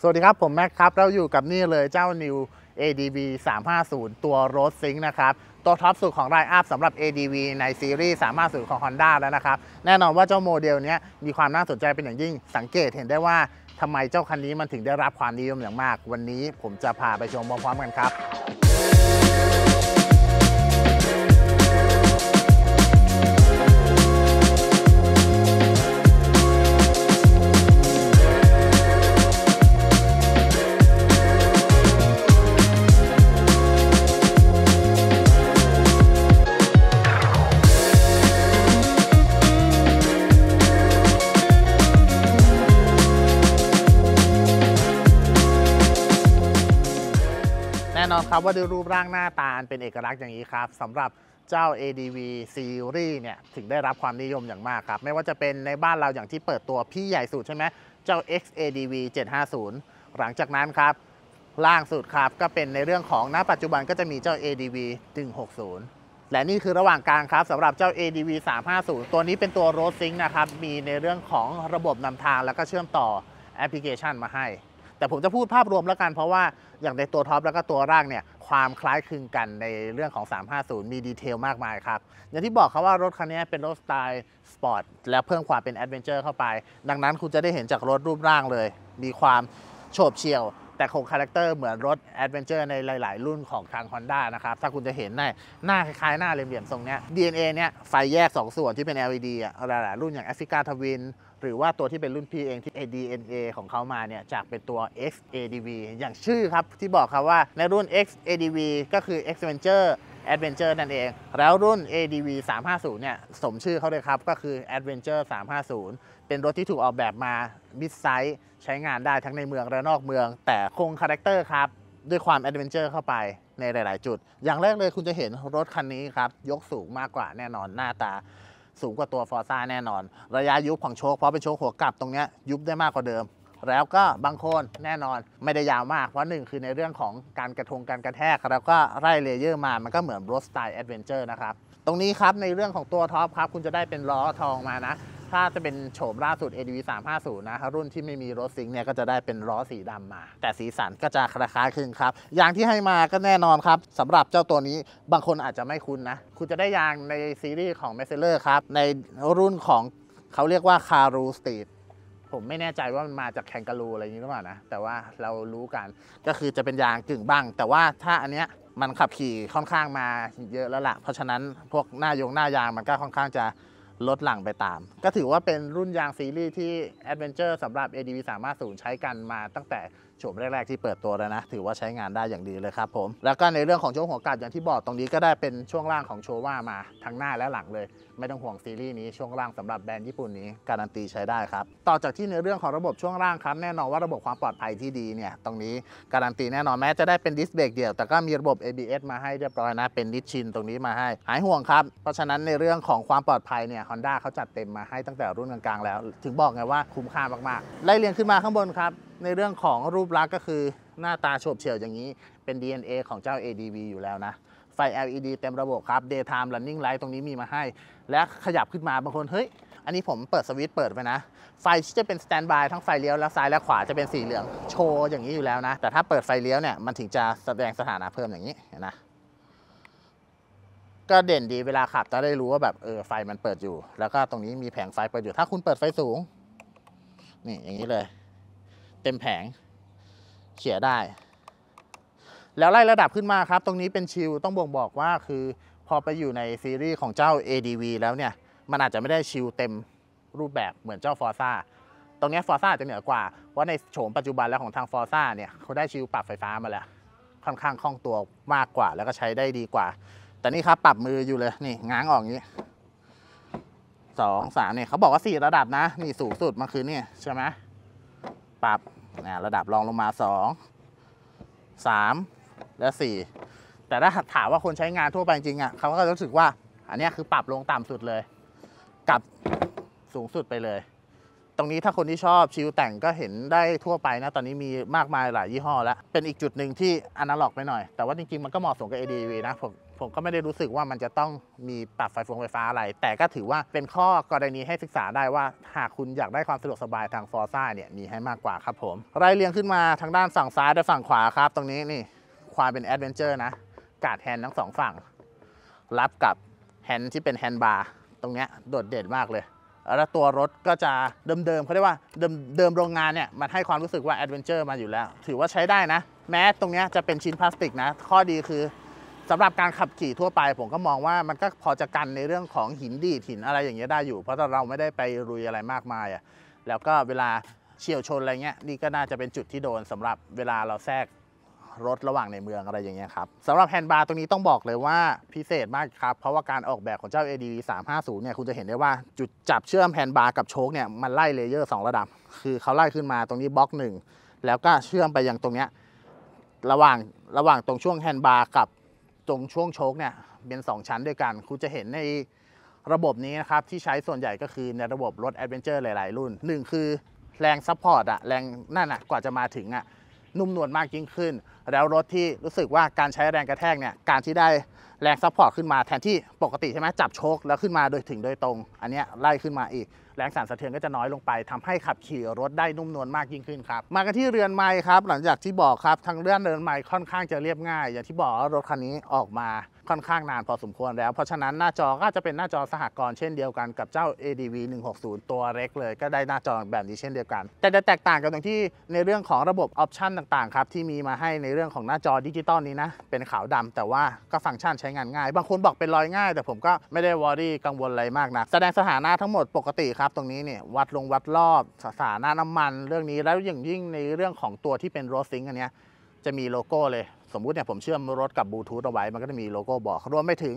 สวัสดีครับ ผมแม็กครับเราอยู่กับนี่เลยเจ้า New ADV 350 ตัวรถซิงค์นะครับ ตัวท็อปสุดของไลน์อัพสำหรับ ADV ในซีรีส์350ของ Honda แล้วนะครับ แน่นอนว่าเจ้าโมเดลนี้มีความน่าสนใจเป็นอย่างยิ่งสังเกตเห็นได้ว่าทำไมเจ้าคันนี้มันถึงได้รับความนิยมอย่างมากวันนี้ผมจะพาไปชมพร้อมๆกันครับอนครับว่าด้วยรูปร่างหน้าตาเป็นเอกลักษณ์อย่างนี้ครับสำหรับเจ้า ADV Series เนี่ยถึงได้รับความนิยมอย่างมากครับไม่ว่าจะเป็นในบ้านเราอย่างที่เปิดตัวพี่ใหญ่สุดใช่ไหมเจ้า XADV 750 หลังจากนั้นครับล่างสุดครับก็เป็นในเรื่องของณปัจจุบันก็จะมีเจ้า ADV 160 และนี่คือระหว่างกลางครับสำหรับเจ้า ADV 350 ตัวนี้เป็นตัว Road Sync นะครับมีในเรื่องของระบบนำทาง แล้วก็เชื่อมต่อแอปพลิเคชันมาให้แต่ผมจะพูดภาพรวมแล้วกัน เพราะว่าอย่างในตัวท็อปแล้วก็ตัวร่างเนี่ยความคล้ายคลึงกันในเรื่องของ 350 มีดีเทลมากมายครับ อย่างที่บอกครับว่ารถคันนี้เป็นรถสไตล์สปอร์ต แล้วเพิ่มความเป็นแอดเวนเจอร์เข้าไป ดังนั้นคุณจะได้เห็นจากรถรูปร่างเลย มีความโฉบเฉี่ยวแต่คงคาแรคเตอร์เหมือนรถแอดเวนเจอร์ในหลาย ๆ รุ่นของทาง Honda นะครับ ถ้าคุณจะเห็นในหน้าคล้าย ๆ หน้าเหลี่ยมๆทรงเนี้ย DNA เนี้ยไฟแยก 2 ส่วนที่เป็น LED อ่ะ หลาย ๆ รุ่นอย่างแอฟริกาทวินหรือว่าตัวที่เป็นรุ่นพี่เองที่ ADNA ของเขามาเนี่ย จากเป็นตัว XADV อย่างชื่อครับ ที่บอกครับว่าในรุ่น XADV ก็คือ d Venture Adventure นั่นเอง แล้วรุ่น ADV 350 เนี่ย สมชื่อเขาเลยครับ ก็คือ Adventure 350 เป็นรถที่ถูกออกแบบมา มิดไซส์ ใช้งานได้ทั้งในเมืองและนอกเมือง แต่คงคาแรคเตอร์ครับ ด้วยความแอดเวนเจอร์เข้าไปในหลาย ๆ จุด อย่างแรกเลยคุณจะเห็นรถคันนี้ครับ ยกสูงมากกว่าแน่นอน หน้าตาสูงกว่าตัวฟอร์ซ่าแน่นอน ระยะยุบของโชคเพราะเป็นโชคหัวกลับตรงนี้ยุบได้มากกว่าเดิมแล้วก็บางคนแน่นอนไม่ได้ยาวมากเพราะหนึ่งคือในเรื่องของการกระทงการกระแทก แล้วก็ไล่เลเยอร์มามันก็เหมือนรถสไตล์แอดเวนเจอร์นะครับตรงนี้ครับในเรื่องของตัวท็อปครับ คุณจะได้เป็นล้อทองมานะ ถ้าจะเป็นโฉมล่าสุด ADV 350 นะรุ่นที่ไม่มีรถซิงเนี่ยก็จะได้เป็นล้อสีดำมา แต่สีสันก็จะคล้ายาคลึงครับยางที่ให้มาก็แน่นอนครับสำหรับเจ้าตัวนี้บางคนอาจจะไม่คุ้นนะ คุณจะได้ยางในซีรีส์ของ m e s s e r ครับในรุ่นของเขาเรียกว่าคารูสตีทผมไม่แน่ใจว่ามันมาจากแคนการูอะไรอย่างนี้หรือเปล่านะ แต่ว่าเรารู้กัน ก็คือจะเป็นยางกึ่งบ้างแต่ว่าถ้าอันเนี้ยมันขับขี่ค่อนข้างมาเยอะแล้วละ่ะเพราะฉะนั้นพวกหน้ายงหน้ายางมันก็ค่อนข้างจะลดหลังไปตาม ก็ถือว่าเป็นรุ่นยางซีรีส์ที่ Adventure สำหรับ ADV 350ใช้กันมาตั้งแต่โฉมแรก ๆ ที่เปิดตัวแล้วนะ ถือว่าใช้งานได้อย่างดีเลยครับผม แล้วก็ในเรื่องของช่วงหัวกัดอย่างที่บอกตรงนี้ก็ได้เป็นช่วงล่างของโชว่ามา ทั้งหน้าและหลังเลย ไม่ต้องห่วงซีรีส์นี้ช่วงล่างสำหรับแบรนด์ญี่ปุ่นนี้การันตีใช้ได้ครับต่อจากที่ในเรื่องของระบบช่วงล่างครับ แน่นอนว่าระบบความปลอดภัยที่ดีเนี่ยตรงนี้ การันตีแน่นอนแม้จะได้เป็นดิสเบรกเดี่ยวแต่ก็มีระบบ ABS มาให้เรียบร้อยนะเป็นนิชชินตรงนี้มาให้ หายห่วงครับ เพราะฉะนั้นในเรื่องของความปลอดภัยเนี่ยฮอนด้าเขาจัดเต็มมาให้ตั้งแต่รุ่นกลางๆแล้ว ถึงบอกไงว่าคุ้มค่ามากๆไล่เรียงขึ้นมาข้างบนครับ ในเรื่องของรูปลักษณ์ก็คือหน้าตาโฉบเฉี่ยวอย่างนี้เป็น DNA ของเจ้า ADV อยู่แล้วนะ ไฟ LED เต็มระบบครับ Daytime Running Light ตรงนี้มีมาให้ และขยับขึ้นมาบางคนเฮ้ย อันนี้ผมเปิดสวิตช์เปิดไปนะ ไฟจะเป็นสแตนบายทั้งไฟเลี้ยวและซ้ายและขวาจะเป็นสีเหลืองโชว์อย่างนี้อยู่แล้วนะแต่ถ้าเปิดไฟเลี้ยวเนี่ยมันถึงจะแสดงสถานะเพิ่มอย่างนี้นะก็เด่นดีเวลาขับจะได้รู้ว่าแบบเออไฟมันเปิดอยู่ แล้วก็ตรงนี้มีแผงไฟเปิดอยู่ ถ้าคุณเปิดไฟสูงนี่อย่างนี้เลย เต็มแผงเขี่ยได้ แล้วไล่ระดับขึ้นมาครับ ตรงนี้เป็นชิลต้องบ่งบอกว่าคือ พอไปอยู่ในซีรีส์ของเจ้า ADV แล้วเนี่ยมันอาจจะไม่ได้ชิลเต็มรูปแบบเหมือนเจ้าฟอร์ซ่าตรงนี้ฟอร์ซ่าจะเหนือกว่าว่าในโฉมปัจจุบันแล้วของทางฟอร์ซ่าเนี่ยเขาได้ชิลปรับไฟฟ้ามาแล้วค่อนข้างคล่องตัวมากกว่า แล้วก็ใช้ได้ดีกว่าแต่นี่ครับปรับมืออยู่เลยนี่ง้างออกอย่างนี้สองสามเนี่ยเขาบอกว่าสี่ระดับนะนี่สูงสุดมาคือเนี่ยใช่ไหมปรับนะระดับรองลงมาสองสามและสี่แต่ถ้าถามว่าคนใช้งานทั่วไปจริงอ่ะเขาก็รู้สึกว่า อันนี้คือปรับลงต่ำสุดเลย กับสูงสุดไปเลย ตรงนี้ถ้าคนที่ชอบชิลแต่งก็เห็นได้ทั่วไปนะตอนนี้มีมากมายหลายยี่ห้อแล้วเป็นอีกจุดหนึ่งที่อนาล็อกไปหน่อย แต่ว่าจริงๆมันก็เหมาะสมกับ ADV นะผมผมก็ไม่ได้รู้สึกว่ามันจะต้องมีปรับไฟฟงไฟฟ้าอะไร แต่ก็ถือว่าเป็นข้อกรณีให้ศึกษาได้ว่า หากคุณอยากได้ความสะดวกสบายทางฟอร์ซ่าเนี่ยมีให้มากกว่าครับผมไรเรียงขึ้นมาทางด้านฝั่งซ้ายและฝั่งขวาครับ ตรงนี้นี่ความเป็นแอดเวนเจอร์นะ กาดแฮนด์ทั้งสองฝั่ง รับกับแฮนด์ที่เป็นแฮนด์บาร์ตรงเนี้ยโดดเด่นมากเลย แล้วตัวรถก็จะเดิมๆเขาเรียกว่าเดิมๆโรงงานเนี่ยมันให้ความรู้สึกว่าแอดเวนเจอร์มาอยู่แล้ว ถือว่าใช้ได้นะ แม้ตรงนี้จะเป็นชิ้นพลาสติกนะ ข้อดีคืสำหรับการขับขี่ทั่วไปผมก็มองว่ามันก็พอจะกันในเรื่องของหินดีหินอะไรอย่างเงี้ยได้อยู่เพราะเราไม่ได้ไปรุยอะไรมากมายอ่ะแล้วก็เวลาเฉี่ยวชนอะไรเงี้ยนี่ก็น่าจะเป็นจุดที่โดน สำหรับเวลาเราแทรกรถระหว่างในเมืองอะไรอย่างเงี้ยครับสำหรับแฮนด์บาร์ตรงนี้ต้องบอกเลยว่าพิเศษมากครับ เพราะว่าการออกแบบของเจ้า a d v 350เนี่ยคุณจะเห็นได้ว่าจุดจับเชื่อมแฮนด์บาร์กับโช๊คเนี่ยมันไล่เลเยอร์ 2 ระดับ คือเขาไล่ขึ้นมาตรงนี้บล็อก 1 แล้วก็เชื่อมไปยังตรงเนี้ยระหว่างระหว่างตรงช่วงแฮนด์บาร์กับตรงช่วงโชคเนี่ยเป็น2 ชั้นด้วยกัน คุณจะเห็นในระบบนี้นะครับที่ใช้ส่วนใหญ่ก็คือในระบบรถแอดเวนเจอร์หลายๆ รุ่น1คือแรงซัพพอร์ตอะแรงนั่นอะกว่าจะมาถึงอะนุ่มนวลมากยิ่งขึ้น แล้วรถที่รู้สึกว่าการใช้แรงกระแทกเนี่ยการที่ได้แรงซัพพอร์ตขึ้นมา แทนที่ปกติใช่ไหมจับโชคแล้วขึ้นมาโดยถึงโดยตรง อันนี้ไล่ขึ้นมาอีกแรงสั่นสะเทือนก็จะน้อยลงไปทำให้ขับขี่รถได้นุ่มนวลมากยิ่งขึ้นครับ มากันที่เรือนไม้ครับ หลังจากที่บอกครับทางเรือนเรือนไม้ค่อนข้างจะเรียบง่าย อย่างที่บอกว่ารถคันนี้ออกมาค่อนข้างนานพอสมควรแล้ว เพราะฉะนั้นหน้าจอก็จะเป็นหน้าจอสหกรณ์เช่นเดียวกันกับเจ้า ADV 160 ตัวเล็กเลยก็ได้หน้าจอแบบนี้เช่นเดียวกัน แต่จะแตกต่างกันตรงที่ในเรื่องของระบบออปชันต่างๆครับที่มีมาให้ในเรื่องของหน้าจอดิจิตอลนี้นะ เป็นขาวดำแต่ว่าก็ฟังก์ชันใช้งานง่าย บางคนบอกเป็นรอยง่าย แต่ผมก็ไม่ได้วอรี่กังวลอะไรมากนะแสดงสถานะทั้งหมดปกติครับตรงนี้เนี่ยวัดลงวัดรอบสถานะน้ำมัน เรื่องนี้แล้วอย่างยิ่งในเรื่องของตัวที่เป็นโรสซิงอันเนี้ยจะมีโลโก้เลยสมมุติเนี่ยผมเชื่อมรถกับบลูทูธเอาไว้ มันก็จะมีโลโก้บอก รวมไปถึง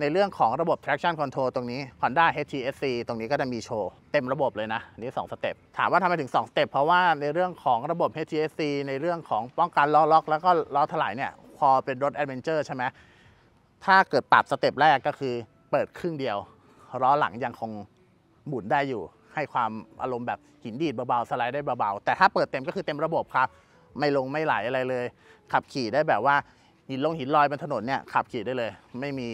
ในเรื่องของระบบ traction control ตรงนี้ Honda HTSC ตรงนี้ก็จะมีโชว์ เต็มระบบเลยนะนี่2สเต็ป ถามว่าทำไมถึง2สเต็ปเพราะว่าในเรื่องของระบบ HTSC ในเรื่องของป้องกันล้อล็อกแล้วก็ล้อถลายเนี่ยพอเป็นรถ Adventure ใช่ไหมถ้าเกิดปรับสเต็ปแรกก็คือเปิดครึ่งเดียวล้อหลังยังคงหมุนได้อยู่ ให้ความอารมณ์แบบหินดีดเบาๆสไลด์ได้เบาๆแต่ถ้าเปิดเต็มก็คือเต็มระบบครับไม่ลงไม่ไหลอะไรเลย ขับขี่ได้แบบว่า หินลงหินลอยบนถนนเนี่ย ขับขี่ได้เลย ไม่มี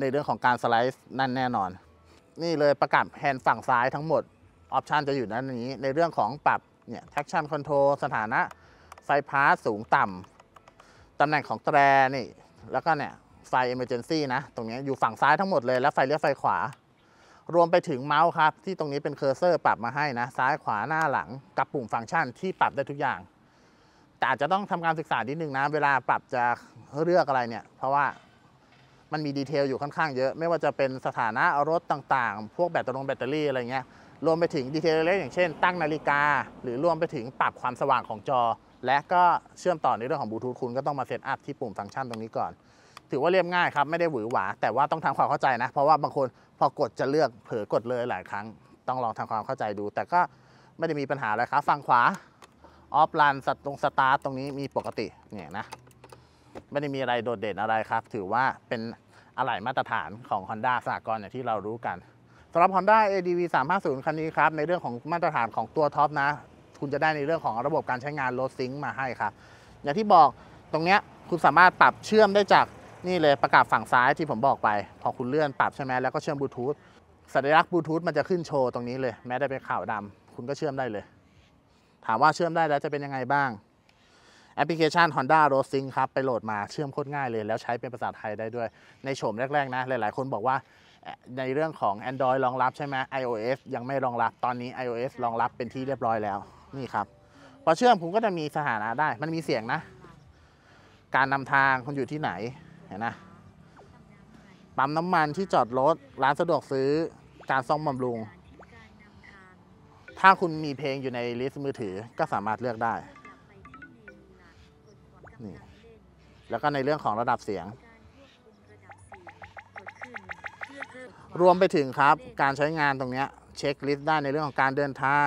ในเรื่องของการสไลด์นั่นแน่นอน นี่เลยประกับแฮนด์ฝั่งซ้ายทั้งหมดออปชันจะอยู่นั้นนี้ในเรื่องของปรับเนี่ย traction control สถานะไฟพาสสูงต่ำ ตำแหน่งของแตรนี่แล้วก็เนี่ยไฟเอมอร์เจนซี่นะ ตรงนี้อยู่ฝั่งซ้ายทั้งหมดเลยแล้วไฟเลี้ยวไฟขวา รวมไปถึงเมาส์ครับที่ตรงนี้เป็นเคอร์เซอร์ปรับมาให้นะซ้ายขวาหน้าหลังกับปุ่มฟังก์ชันที่ปรับได้ทุกอย่างแต่อาจจะต้องทำการศึกษาดีหนึ่งนะ เวลาปรับจะเลือกอะไรเนี่ย เพราะว่ามันมีดีเทลอยู่ค่อนข้างเยอะ ไม่ว่าจะเป็นสถานะรถต่างๆ พวกแบตเตอรี่แบตเตอรี่อะไรเงี้ยรวมไปถึงดีเทลเล็กอย่างเช่นตั้งนาฬิกา หรือรวมไปถึงปรับความสว่างของจอ และก็เชื่อมต่อในเรื่องของบลูทูธคุณก็ต้องมาเซตอัพที่ปุ่มฟังก์ชันตรงนี้ก่อน ถือว่าเรียบง่ายครับไม่ได้หวือหวาแต่ว่าต้องทำความเข้าใจนะ เพราะว่าบางคนพอกดจะเลือกเผลอกดเลยหลายครั้งต้องลองทำความเข้าใจดู แต่ก็ไม่ได้มีปัญหาอะไรครับฝั่งขวาออฟลันสัตตรงสตาร์ทตรงนี้มีปกติเนี่ยนะไม่ได้มีอะไรโดดเด่นอะไรครับ ถือว่าเป็นอะไหล่มาตรฐานของ Honda สากลอย่างที่เรารู้กันสำหรับ Honda ADV 350คันนี้ครับ ในเรื่องของมาตรฐานของตัวท็อปนะคุณจะได้ในเรื่องของระบบการใช้งานโลดซิงมาให้ครับ อย่างที่บอกตรงเนี้ยคุณสามารถปรับเชื่อมได้จากนี่เลยประกาศฝั่งซ้ายที่ผมบอกไป พอคุณเลื่อนปรับใช่ไหมแล้วก็เชื่อมบลูทูธสัญลักษณ์บลูทูธมันจะขึ้นโชว์ตรงนี้เลยแม้ได้เป็นขาวดำ คุณก็เชื่อมได้เลยถามว่าเชื่อมได้แล้วจะเป็นยังไงบ้าง แอปพลิเคชัน Honda r o s i n g ครับ ไปโหลดมาเชื่อมโคตรง่ายเลยแล้วใช้เป็นภาษาไทยได้ด้วย ในโฉมแรกๆ นะ หลายๆ คนบอกว่าในเรื่องของ Android รองรับใช่ไหม iOS ยังไม่รองรับตอนนี้ iOS รองรับเป็นที่เรียบร้อยแล้วนี่ครับ พอเชื่อม ผมก็จะมีสถานะได้ มันมีเสียงนะ การนำทางคุณอยู่ที่ไหนเห็นนะปั๊มน้ำมันที่จอดรถร้านสะดวกซื้อการซ่อมบำรุงถ้าคุณมีเพลงอยู่ในลิสต์มือถือก็สามารถเลือกได้นี่แล้วก็ในเรื่องของระดับเสียง รวมไปถึงครับการใช้งานตรงนี้เช็คลิสต์ได้ในเรื่องของการเดินทาง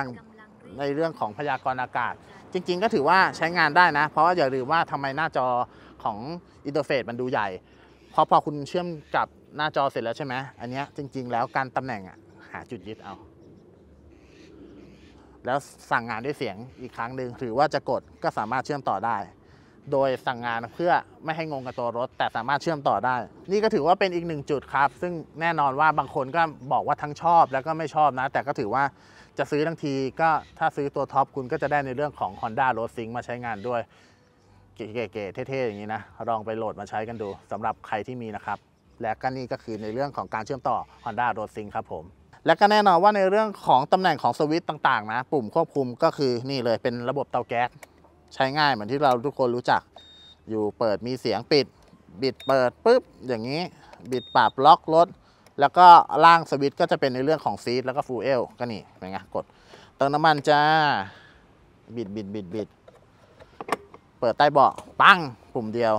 ในเรื่องของพยากรณ์อากาศ จริง ๆ ก็ถือว่าใช้งานได้นะเพราะอย่าลืมว่าทำไมหน้าจอของอินเทอร์เฟซมันดูใหญ่พอพอคุณเชื่อมกับหน้าจอเสร็จแล้วใช่ไหมอันนี้จริงๆ แล้วการตำแหน่งอะหาจุดยึดเอาแล้วสั่งงานด้วยเสียงอีกครั้งหนึ่งหรือว่าจะกดก็สามารถเชื่อมต่อได้ โดยสั่งงานเพื่อไม่ให้งงกับตัวรถ แต่สามารถเชื่อมต่อได้ นี่ก็ถือว่าเป็นอีกหนึ่งจุดครับ ซึ่งแน่นอนว่าบางคนก็บอกว่าทั้งชอบแล้วก็ไม่ชอบนะ แต่ก็ถือว่าจะซื้อทั้งทีก็ถ้าซื้อตัวท็อปคุณก็จะได้ในเรื่องของ Honda Road Sync มาใช้งานด้วยเก๋ๆเท่ๆอย่างนี้นะลองไปโหลดมาใช้กันดูสำหรับใครที่มีนะครับและก็นี่ก็คือในเรื่องของการเชื่อมต่อ Honda Road Sync ครับผมและก็แน่นอนว่าในเรื่องของตำแหน่งของสวิตต่างๆนะ ปุ่ม ควบคุมก็คือนี่เลยเป็นระบบเตาแก๊ส ใช้ง่ายเหมือนที่เราทุกคนรู้จัก อยู่เปิดมีเสียงปิดบิด เปิดปุ๊บ อย่างนี้บิด ปรับล็อกรถแล้วก็ล่างสวิตก็จะเป็นในเรื่องของซีดแล้วก็ฟูเอลก็นี่เป็นไงกด เติมน้ำมันจ้าบิดบิดบิดบิดเปิดใต้เบาะปังปุ่มเดียว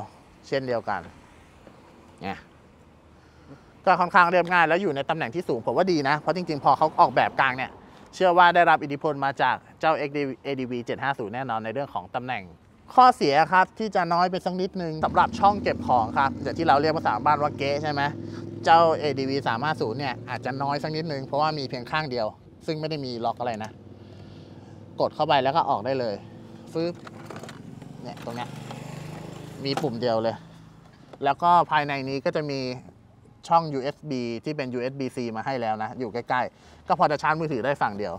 เช่นเดียวกัน เนี่ยก็ค่อนข้างเรียบง่ายแล้วอยู่ในตำแหน่งที่สูงผมว่าดีนะ เพราะจริงๆพอเขาออกแบบกลางเนี่ยเชื่อว่าได้รับอิทธิพลมาจากเจ้า ADV 750 แน่นอนในเรื่องของตำแหน่ง ข้อเสียครับที่จะน้อยไปสักนิดนึงสำหรับช่องเก็บของครับเดี๋ยวที่เราเรียกภาษาบ้านว่าเก๊ใช่ไหมเจ้า ADV 350เนี่ยอาจจะน้อยสักนิดนึง เพราะว่ามีเพียงข้างเดียว ซึ่งไม่ได้มีล็อกอะไรนะกดเข้าไปแล้วก็ออกได้เลย ฟึบเนี่ยตรงนี้มีปุ่มเดียวเลย แล้วก็ภายในนี้ก็จะมีช่อง USB ที่เป็น USB-C มาให้แล้วนะ อยู่ใกล้ ๆ ก็พอจะชาร์จมือถือได้ฝั่งเดียว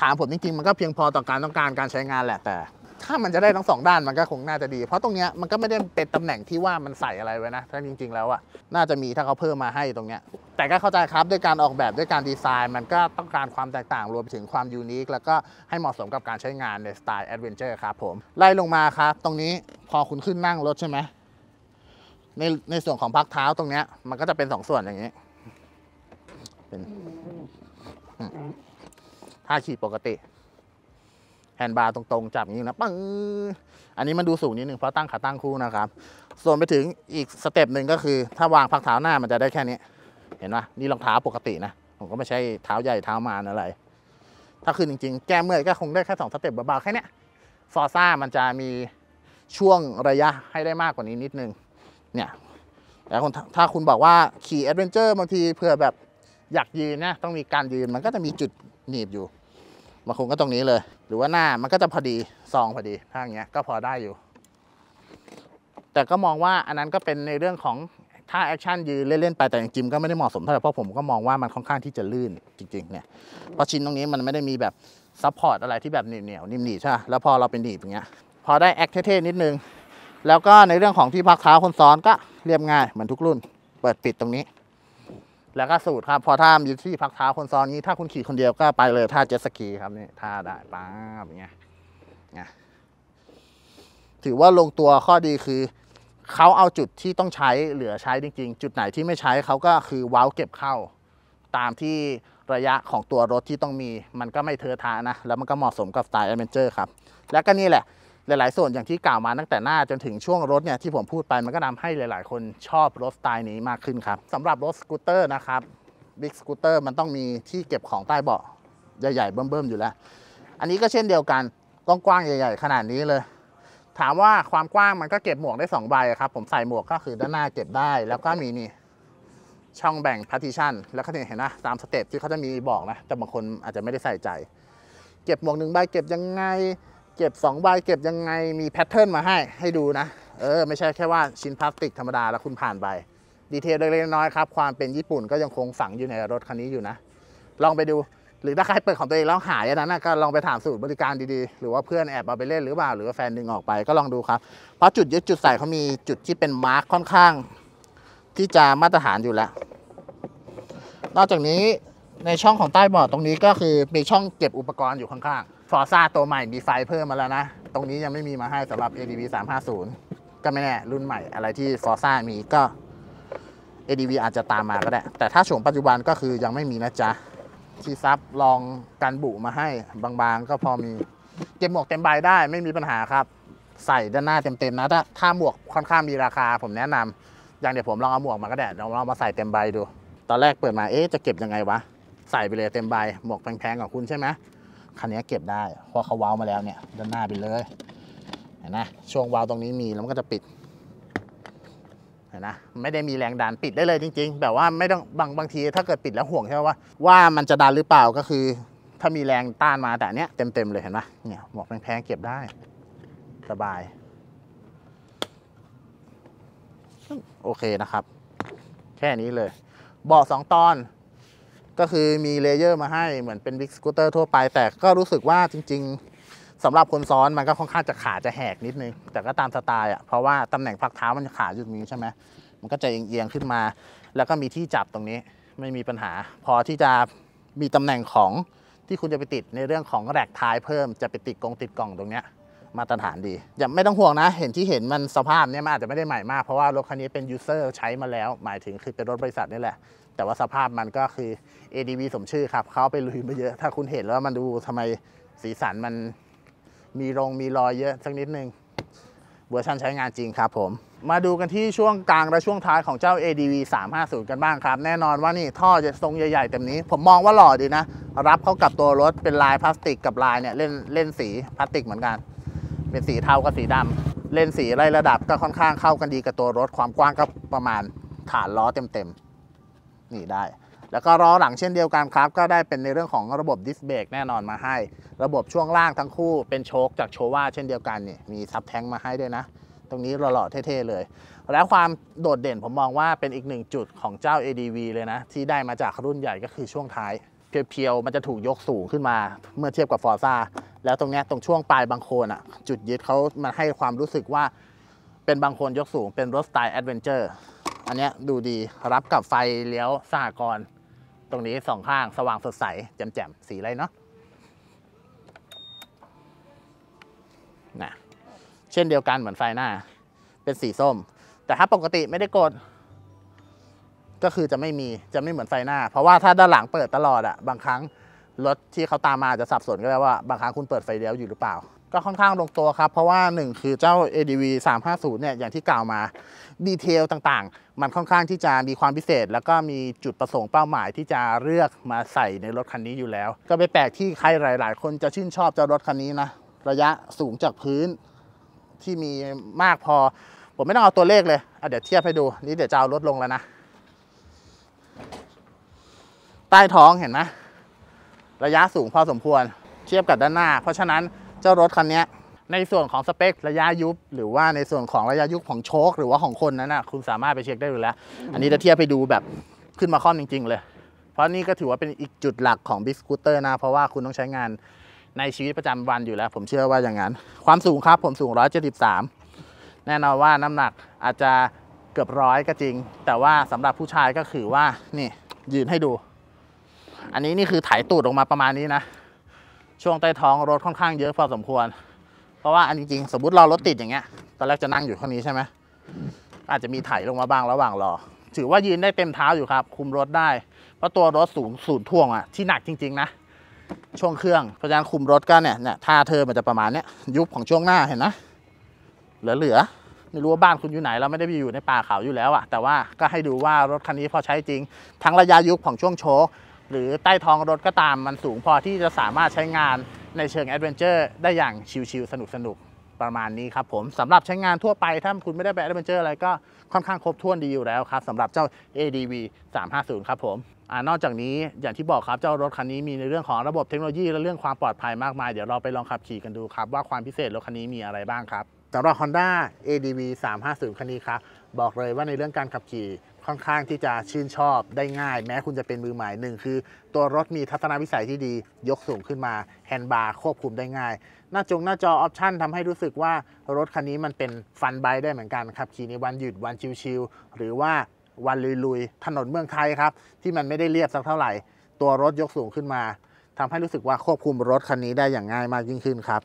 ถามผมจริงๆ มันก็เพียงพอต่อการต้องการการใช้งานแหละแต่ ถ้ามันจะได้ทั้งสองด้านมันก็คงน่าจะดีเพราะตรงเนี้ยมันก็ไม่ได้เป็นตำแหน่งที่ว่ามันใส่อะไรไว้นะ ถ้าจริงๆ แล้วอะน่าจะมีถ้าเขาเพิ่มมาให้ตรงเนี้ยแต่ก็เข้าใจครับด้วยการออกแบบด้วยการดีไซน์มันก็ต้องการความแตกต่างรวมไปถึงความยูนิคแล้วก็ให้เหมาะสมกับการใช้งานในสไตล์แอดเวนเจอร์ครับผมไล่ลงมาครับตรงนี้พอคุณขึ้นนั่งรถใช่ไหมในในส่วนของพักเท้าตรงเนี้ย มันก็จะเป็นสองส่วนอย่างนี้เป็นท่าขี่ปกติแฮนด์บาร์ตรงๆ จับอย่างนี้นะปังอันนี้มันดูสูงนิดนึงเพราะตั้งขาตั้งคู่นะครับ ส่วนไปถึงอีกสเต็ปหนึ่งก็คือ ถ้าวางพักเท้าหน้ามันจะได้แค่นี้ เห็นปะนี่รองเท้าปกตินะ ผมก็ไม่ใช่เท้าใหญ่เท้ามานอะไร ถ้าคือจริงๆแก้เมื่อยก็คงได้แค่สองสเต็ปเบาๆแค่นี้ฟอร์ซ่ามันจะมีช่วงระยะให้ได้มากกว่านี้นิดนึงเนี่ยแต่ถ้าคุณบอกว่าขี่แอดเวนเจอร์บางทีเผื่อแบบอยากยืนนะต้องมีการยืนมันก็จะมีจุดหนีบอยู่บางคนก็ตรงนี้เลย หรือว่าหน้ามันก็จะพอดี ซองพอดีถ้าอย่างเงี้ยก็พอได้อยู่ แต่ก็มองว่าอันนั้นก็เป็นในเรื่องของถ้าแอคชั่นยืน เล่นๆไปแต่จริงๆก็ไม่ได้เหมาะสมเท่าไหร่เพราะผมก็มองว่ามันค่อนข้างที่จะลื่นจริงๆเนี่ยเพราะชิ้นตรงนี้มันไม่ได้มีแบบซัพพอร์ตอะไรที่แบบเหนียวๆนิ่มๆใช่แล้วพอเราเป็นหนีบอย่างเงี้ยพอได้แอคเท่ๆนิดนึงแล้วก็ในเรื่องของที่พักเท้าคนซ้อนก็เรียบง่ายเหมือนทุกรุ่น เปิดปิดตรงนี้ แล้วก็สูตรครับพอถ้ามีที่พักเท้าคนซ้อนนี้ ถ้าคุณขี่ คนเดียวก็ไปเลยถ้าเจ็ตสกีครับนี่ถ้าได้ป้าบอย่างเงี้ยถือว่าลงตัวข้อดีคือเขาเอาจุดที่ต้องใช้เหลือใช้จริงๆจุดไหนที่ไม่ใช้เขาก็คือว้าวเก็บเข้าตามที่ระยะของตัวรถที่ต้องมีมันก็ไม่เทอะทะนะ แล้วมันก็เหมาะสมกับสไตล์แอดเวนเจอร์ครับ แล้วก็นี่แหละหลายๆ ส่วนอย่างที่กล่าวมาตั้งแต่หน้าจนถึงช่วงรถเนี่ยที่ผมพูดไป มันก็ทาให้หลายๆ คนชอบรถสไตล์นี้มากขึ้นครับสำหรับรถสกูตเตอร์ นะครับบิ๊กสกูตเตอร์มันต้องมีที่เก็บของใต้เบาะใหญ่ๆเบิ่มๆ อยู่แล้ว อันนี้ก็เช่นเดียวกันกว้างๆใหญ่ ๆ ขนาดนี้เลย ถามว่าความกว้างมันก็เก็บหมวกได้2ใบครับผมใส่หมวกก็คือด้านหน้าเก็บได้ แล้วก็มีนี่ช่องแบ่งพาร์ติชันแล้วก็เห็นนะ ตามสเต็ปที่เขาจะมีบอกนะแต่บางคนอาจจะไม่ได้ใส่ใจ เก็บหมวกหนึ่งใบเก็บยังไงเก็บ2ใบเก็บยังไงมีแพทเทิร์นมาให้ให้ดูนะ เออ ไม่ใช่แค่ว่า ชิ้นพลาสติกธรรมดา แล้วคุณผ่านไปดีเทลเล็กๆน้อยครับ ความเป็นญี่ปุ่นก็ยังคงฝังอยู่ในรถคันนี้อยู่นะ ลองไปดูหรือถ้าใครเปิดของตัวเองแล้วหายอะนนั้นก็ลองไปถามสูตรบริการดีๆ หรือว่าเพื่อนแอบ เอาไปเล่นหรือเปล่า หรือแฟนดึงออกไปก็ลองดูครับเพราะจุดยึดจุดใส่เขามีจุดที่เป็นมาร์คค่อนข้าง ที่จะมาตรฐานอยู่แล้ว นอกจากนี้ในช่องของใต้บอร์ดตรงนี้ก็คือมีช่องเก็บอุปกรณ์อยู่ข้างๆฟอร์ซ่าตัวใหม่ มีไฟเพิ่มมาแล้วนะ ตรงนี้ยังไม่มีมาให้สำหรับ ADV 350 ก็ไม่แน่รุ่นใหม่อะไรที่ฟอร์ซ่ามีก็ ADV อาจจะตามมาก็ได้แต่ถ้าโฉมปัจจุบันก็คือยังไม่มีนะจ๊ะ ที่ซับลองกันบุมาให้บางๆ ก็พอมี เก็บหมวกเต็มใบได้ไม่มีปัญหาครับ ใส่ด้านหน้าเต็มๆนะถ้าถ้าหมวกค่อนข้างมีราคาผมแนะนำ อย่างเดี๋ยวผมลองเอาหมวกมาก็ได้ลองเอามาใส่เต็มใบดู ตอนแรกเปิดมาเอ๊ะจะเก็บยังไงวะใส่ไปเลยเต็มใบหมวกแพงๆของคุณใช่ไหมคันนี้เก็บได้เพราะเขาวาวมาแล้วเนี่ย ด้านหน้าไปเลยเห็นนะช่วงวาวตรงนี้มีแล้วมันก็จะปิดเห็นนะไม่ได้มีแรงดันปิดได้เลยจริงๆ แบบว่าไม่ต้องบางบางทีถ้าเกิดปิดแล้วห่วงใช่ไหมว่าว่ามันจะดันหรือเปล่าก็คือ ถ้ามีแรงต้านมาแต่เนี้ยเต็มๆเลยเห็นไหมเนี่ยหมวกแพงๆเก็บได้ สบาย โอเคนะครับ แค่นี้เลยเบาะสองตอนก็คือมีเลเยอร์มาให้เหมือนเป็นบิ๊กสกูตเตอร์ทั่วไป แต่ก็รู้สึกว่าจริงๆสำหรับคนซ้อนมันก็ค่อนข้างจะขาจะแหกนิดนึงแต่ก็ตามสไตล์อ่ะเพราะว่าตำแหน่งพักเท้ามันขาอยู่ตรงนี้ใช่ไหมมันก็จะเอียงๆ ขึ้นมา แล้วก็มีที่จับตรงนี้ไม่มีปัญหา พอที่จะมีตำแหน่งของที่คุณจะไปติดในเรื่องของแรกท้ายเพิ่มจะไปติดกองติดกล่องตรงเนี้ยมาตรฐานดีอย่าไม่ต้องห่วงนะ เห็นที่เห็นมันสภาพเนี่ยมันอาจจะไม่ได้ใหม่มาก เพราะว่ารถคันนี้เป็นยูเซอร์ใช้มาแล้วหมายถึงคือเป็นรถบริษัทนี่แหละแต่ว่าสภาพมันก็คือ ADV สมชื่อครับ เขาไปลุยมาเยอะ ถ้าคุณเห็นแล้วมันดูทำไมสีสันมันมีรงมีรอยเยอะ สักนิดนึงเวอร์ชันใช้งานจริงครับผม มาดูกันที่ช่วงกลางและช่วงท้ายของเจ้า ADV 350 กันบ้างครับ แน่นอนว่านี่ ท่อจะทรงใหญ่ๆแบบนี้ ผมมองว่าหล่อดีนะ รับเข้ากับตัวรถเป็นลายพลาสติกกับลายเนี่ยเล่นเล่นสีพลาสติกเหมือนกัน เป็นสีเทากับสีดำ เล่นสีไล่ระดับก็ค่อนข้างเข้ากันดีกับตัวรถความกว้างก็ประมาณฐานล้อเต็มๆนี่ได้ แล้วก็ล้อหลังเช่นเดียวกันครับก็ได้เป็นในเรื่องของระบบดิสเบรกแน่นอนมาให้ ระบบช่วงล่างทั้งคู่เป็นโชคจากโชว่าเช่นเดียวกันนี่มีซับแท้งมาให้ด้วยนะ ตรงนี้หล่อๆเท่ๆเลย แล้วความโดดเด่นผมมองว่าเป็นอีกหนึ่งจุดของเจ้า ADV เลยนะ ที่ได้มาจากรุ่นใหญ่ก็คือช่วงท้าย เพียวๆ มันจะถูกยกสูงขึ้นมาเมื่อเทียบกับฟอร์ซ่าแล้วตรงนี้ตรงช่วงปลายบางโคนอ่ะจุดยึดเขามันให้ความรู้สึกว่าเป็นบางโคนยกสูงเป็นรถสไตล์แอดเวนเจอร์อันนี้ดูดีรับกับไฟเลี้ยว สหกรณ์ตรงนี้สองข้างสว่างสดใสแจ่มๆสีอะไรเนาะนะ เช่นเดียวกันเหมือนไฟหน้า เป็นสีส้ม แต่ถ้าปกติไม่ได้กด ก็คือจะไม่มีจะไม่เหมือนไฟหน้าเพราะว่าถ้าด้านหลังเปิดตลอดอะบางครั้ง รถที่เขาตามมาจะสับสนก็ได้ว่าบางครั้งคุณเปิดไฟเลี้ยวอยู่หรือเปล่าก็ค่อนข้างลงตัวครับ เพราะว่า 1 คือเจ้า ADV 350 เนี่ย อย่างที่กล่าวมา ดีเทลต่างๆ มันค่อนข้างที่จะมีความพิเศษ แล้วก็มีจุดประสงค์เป้าหมายที่จะเลือกมาใส่ในรถคันนี้อยู่แล้ว ก็ไม่แปลกที่ใครหลาย ๆ คนจะชื่นชอบเจ้ารถคันนี้นะ ระยะสูงจากพื้นที่มีมากพอ ผมไม่ต้องเอาตัวเลขเลยเเดี๋ยวเทียบให้ดูนี่เดี๋ยวจะเอาลดลงแล้วนะใต้ท้องเห็นไหมระยะสูงพอสมควรเทียบกับด้านหน้า เพราะฉะนั้นเจ้ารถคันนี้ในส่วนของสเปคระยะยุบหรือว่าในส่วนของระยะยุบของโชคหรือว่าของคนนั้นนะคุณสามารถไปเช็คได้อยู่แล้ว อันนี้จะเทียบไปดูแบบขึ้นมาค่อมจริงๆเลย เพราะนี่ก็ถือว่าเป็นอีกจุดหลักของบิ๊กสกูตเตอร์นะ เพราะว่าคุณต้องใช้งานในชีวิตประจำวันอยู่แล้ว ผมเชื่อว่าอย่างนั้น ความสูงครับผมสูง 173 แน่นอนว่าน้ำหนักอาจจะเกือบร้อยก็จริง แต่ว่าสำหรับผู้ชายก็คือว่านี่ยืนให้ดู อันนี้นี่คือถ่ายตูดออกมาประมาณนี้นะช่วงใต้ท้องรถค่อนข้างเยอะพอสมควร เพราะว่าอันจริงๆ สมมติเรารถติดอย่างเงี้ยตอนแรกจะนั่งอยู่ข้างนี้ใช่ไหมอาจจะมีไถลงมาบ้างระหว่างรอถือว่ายืนได้เต็มเท้าอยู่ครับคุมรถได้ เพราะตัวรถสูงสูนท่วงอะที่หนักจริงๆนะช่วงเครื่อง เพราะฉะนั้นคุมรถก็เนี่ยเนี่ยท่าเธอมันจะประมาณเนี้ยยุบของช่วงหน้าเห็นนะ เหลือๆไม่รู้ว่าบ้านคุณอยู่ไหนเราไม่ได้ไปอยู่ในป่าเขาอยู่แล้วอะแต่ว่าก็ให้ดูว่ารถคันนี้พอใช้จริง ทั้งระยะยุบของช่วงโชกหรือใต้ท้องรถก็ตามมันสูงพอที่จะสามารถใช้งานในเชิงแอดเวนเจอร์ได้อย่างชิลๆสนุกสนุกประมาณนี้ครับผมสำหรับใช้งานทั่วไปถ้าคุณไม่ได้ไปแอดเวนเจอร์อะไรก็ค่อนข้างครบถ้วนดีอยู่แล้วครับสำหรับเจ้า ADV 350 ครับผมอนอกจากนี้อย่างที่บอกครับเจ้ารถคันนี้มีในเรื่องของระบบเทคโนโลยีและเรื่องความปลอดภัยมากมาย เดี๋ยวเราไปลองขับขี่กันดูครับว่าความพิเศษรถคันนี้มีอะไรบ้างครับสำหรับ Honda ADV 350คันนี้ครับบอกเลยว่าในเรื่องการขับขี่ค่อนข้างที่จะชื่นชอบได้ง่าย แม้คุณจะเป็นมือใหม่หนึ่งคือตัวรถมีทัศนวิสัยที่ดียกสูงขึ้นมาแฮนด์บาร์ควบคุมได้ง่ายหน้าจงหน้าจอออปชั่นทำให้รู้สึกว่ารถคันนี้มันเป็นฟันไบได้เหมือนกันครับขี่ในวันหยุดวันชิลๆหรือว่าวันลุยๆ ถนนเมืองไทยครับที่มันไม่ได้เรียบสักเท่าไหร่ ตัวรถยกสูงขึ้นมา ทำให้รู้สึกว่าควบคุมรถคันนี้ได้อย่างง่ายมากยิ่งขึ้นครับ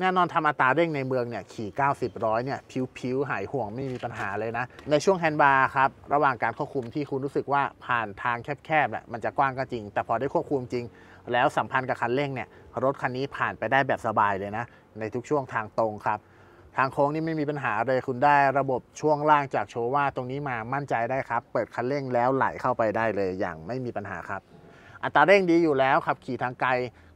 แน่นอนทำอัตราเร่งในเมืองเนี่ยขี่ 90 ร้อยเนี่ยผิวๆ หายห่วงไม่มีปัญหาเลยนะ ในช่วงแฮนด์บาร์ครับระหว่างการควบคุมที่คุณรู้สึกว่าผ่านทางแคบๆเนี่ยมันจะกว้างก็จริง แต่พอได้ควบคุมจริง แล้วสัมพันธ์กับคันเร่งเนี่ยรถคันนี้ผ่านไปได้แบบสบายเลยนะ ในทุกช่วงทางตรงครับ ทางโค้งนี่ไม่มีปัญหาเลยคุณได้ระบบช่วงล่างจากโชว่าตรงนี้มามั่นใจได้ครับ เปิดคันเร่งแล้วไหลเข้าไปได้เลยอย่างไม่มีปัญหาครับ อัตราเร่งดีอยู่แล้วขับขี่ทางไกล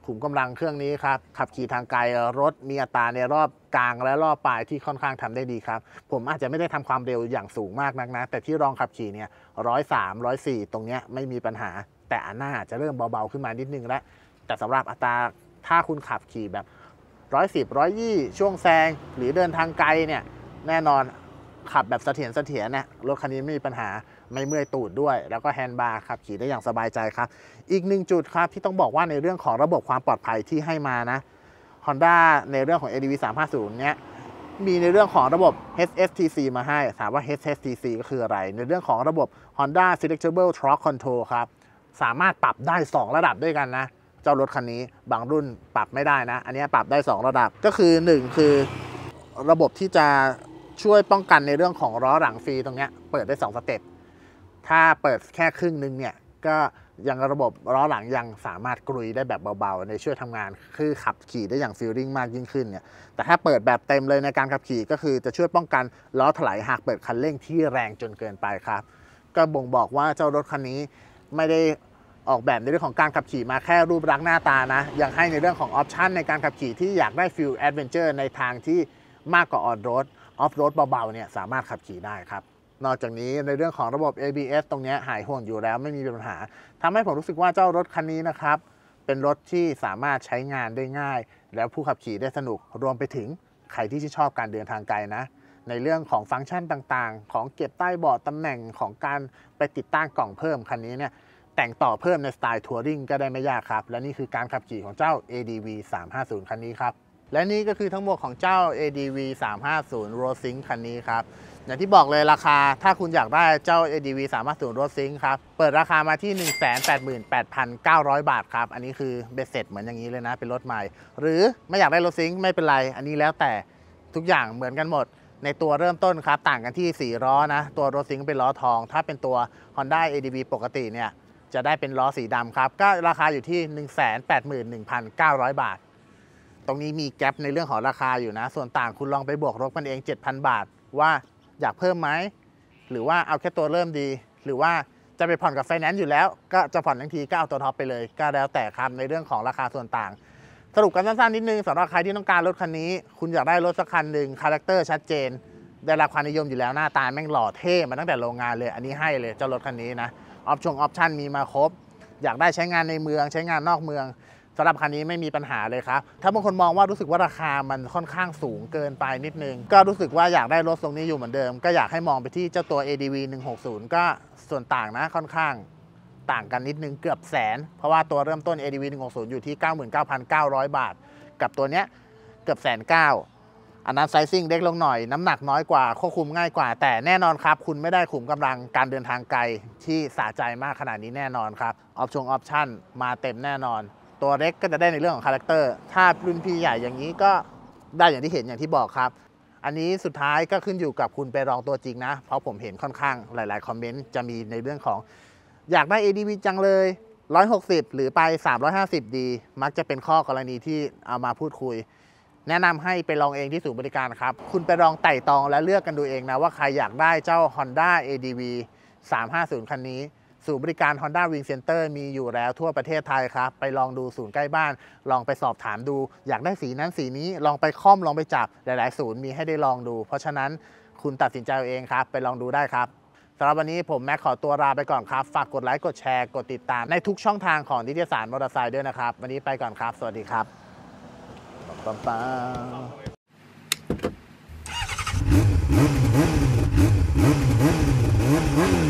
ขุมกำลังเครื่องนี้ครับ ขับขี่ทางไกล รถมีอัตราในรอบกลางและรอบปลายที่ค่อนข้างทำได้ดีครับ ผมอาจจะไม่ได้ทำความเร็วอย่างสูงมากนักนะแต่ที่รองขับขี่เนี่ยร้อยสามร้อยสี่ตรงเนี้ยไม่มีปัญหา แต่อันหน้าจะเริ่มเบาๆขึ้นมานิดนึงแล้ว แต่สำหรับอัตราถ้าคุณขับขี่แบบร้อยสิบร้อยยี่ช่วงแซงหรือเดินทางไกลเนี่ยแน่นอนขับแบบเสถียรเสถียรเนี่ยรถคันนี้ไม่มีปัญหาไม่เมื่อยตูดด้วย แล้วก็แฮนด์บาร์ขับ ขี่ได้อย่างสบายใจครับ อีกหนึ่งจุดครับที่ต้องบอกว่าในเรื่องของระบบความปลอดภัยที่ให้มานะ Honda ในเรื่องของ ADV 350เนี้ยมีในเรื่องของระบบ HSTC มาให้ถามว่า HSTC ก็คืออะไร ในเรื่องของระบบ Honda Selectable Torque Control ครับ สามารถปรับได้ 2 ระดับด้วยกันนะ เจ้ารถคันนี้บางรุ่นปรับไม่ได้นะ อันนี้ปรับได้ 2 ระดับก็คือ 1 คือ ระบบที่จะช่วยป้องกันในเรื่องของล้อหลังฟรีตรงนี้เปิดได้2สเต็ปถ้าเปิดแค่ครึ่งนึงเนี่ยก็ยังระบบล้อหลังยังสามารถกรุยได้แบบเบาๆในช่วยทำงานคือขับขี่ได้อย่างฟิลลิ่งมากยิ่งขึ้นเนี่ยแต่ถ้าเปิดแบบเต็มเลยในการขับขี่ก็คือจะช่วยป้องกันล้อถลายหากเปิดคันเร่งที่แรงจนเกินไปครับ ก็บ่งบอกว่าเจ้ารถคันนี้ ไม่ได้ออกแบบในเรื่องของการขับขี่มาแค่รูปรักษ์หน้าตานะยังให้ในเรื่องของออปชันในการขับขี่ที่อยากได้ฟิลแอดเวนเจอร์ในทางที่มากกว่าออนโรดออฟโรดเบาๆเนี่ยสามารถขับขี่ได้ครับนอกจากนี้ในเรื่องของระบบ ABS ตรงนี้หายห่วงอยู่แล้วไม่มีปัญหาทำให้ผมรู้สึกว่าเจ้ารถคันนี้นะครับเป็นรถที่สามารถใช้งานได้ง่าย แล้วผู้ขับขี่ได้สนุกรวมไปถึงใครที่ชื่นชอบการเดินทางไกลนะ ในเรื่องของฟังก์ชันต่างๆ ของเก็บใต้เบาะตำแหน่งของการไปติดตั้งกล่องเพิ่มคันนี้เนี่ยแต่งต่อเพิ่มในสไตล์ทัวริงก็ได้ไม่ยากครับ และนี่คือการขับขี่ของเจ้า ADV 350คันนี้ครับและนี่ก็คือทั้งหมดของเจ้า ADV 350 r o s i n g คันนี้ครับอย่างที่บอกเลยราคาถ้าคุณอยากได้เจ้า ADV สามารถสูงรถซิงครับเปิดราคามาที่ 188,900 บาทครับอันนี้คือเบสเสร็จเหมือนอย่างนี้เลยนะ เป็นรถใหม่ หรือไม่อยากได้รถซิงไม่เป็นไรอันนี้แล้วแต่ทุกอย่างเหมือนกันหมดในตัวเริ่มต้นครับต่างกันที่4ล้อนะตัวรถซิงเป็นล้อทอง ถ้าเป็นตัว Honda ADV ปกติเนี่ยจะได้เป็นล้อสีดำครับก็ราคาอยู่ที่ 181,900 บาท ตรงนี้มีแกลบในเรื่องของราคาอยู่นะ ส่วนต่างคุณลองไปบวกรบกันเอง 7,000 บาทว่าอยากเพิ่มไหม หรือว่าเอาแค่ตัวเริ่มดี หรือว่าจะไปผ่อนกับไฟแนนซ์อยู่แล้ว ก็จะผ่อนทันทีก็เอาตัวท็อปไปเลย ก็แล้วแต่ครับในเรื่องของราคาส่วนต่าง สรุปกันสั้นๆนิดนึงสำหรับใครที่ต้องการรถคันนี้ คุณอยากได้รถสักคันหนึ่งคาแรคเตอร์ชัดเจน ได้รับความนิยมอยู่แล้วหน้าตาแม่งหล่อเท่มาตั้งแต่โรงงานเลยอันนี้ให้เลยเจ้ารถคันนี้นะออปชั่นออปชั่นมีมาครบอยากได้ใช้งานในเมืองใช้งานนอกเมืองสำหรับคันนี้ไม่มีปัญหาเลยครับ ถ้าบางคนมองว่ารู้สึกว่าราคามันค่อนข้างสูงเกินไปนิดนึง ก็รู้สึกว่าอยากได้รถทรงนี้อยู่เหมือนเดิม ก็อยากให้มองไปที่เจ้าตัว ADV 160 ก็ส่วนต่างนะค่อนข้าง ต่างกันนิดนึงเกือบแสน เพราะว่าตัวเริ่มต้น ADV 160อยู่ที่99,900บาท กับตัวเนี้ยเกือบแสนเก้าอันนั้นไซซิ่งเล็กลงหน่อย น้ำหนักน้อยกว่าควบคุมง่ายกว่า แต่แน่นอนครับคุณไม่ได้ขุมกำลังการเดินทางไกลที่สะใจมากขนาดนี้แน่นอนครับออปชั่นออปชั่นมาเต็มแน่นอนตัวเล็กก็จะได้ในเรื่องของคาแรคเตอร์ถ้ารุ่นพี่ใหญ่อย่างนี้ก็ได้อย่างที่เห็นอย่างที่บอกครับ อันนี้สุดท้ายก็ขึ้นอยู่กับคุณไปลองตัวจริงนะ เพราะผมเห็นค่อนข้างหลายๆคอมเมนต์จะมีในเรื่องของ อยากได้ ADV จังเลย 160 หรือไป 350ดี มักจะเป็นข้อกรณีที่เอามาพูดคุย แนะนำให้ไปลองเองที่ศูนย์บริการครับ คุณไปลองไต่ตองและเลือกกันดูเองนะว่าใครอยากได้เจ้า Honda ADV 350คันนี้ศูนย์บริการ Honda Wing Center มีอยู่แล้วทั่วประเทศไทยครับ ไปลองดูศูนย์ใกล้บ้าน ลองไปสอบถามดู อยากได้สีนั้นสีนี้ลองไปค่อมลองไปจับ หลาย ๆ ศูนย์มีให้ได้ลองดู เพราะฉะนั้นคุณตัดสินใจเองครับ ไปลองดูได้ครับสำหรับวันนี้ผมแม็กขอตัวลาไปก่อนครับ ฝากกดไลค์กดแชร์กดติดตาม ในทุกช่องทางของนิตยสารมอเตอร์ไซค์ด้วยนะครับ วันนี้ไปก่อนครับ สวัสดีครับปั๊มปั๊ม Mm-hmm.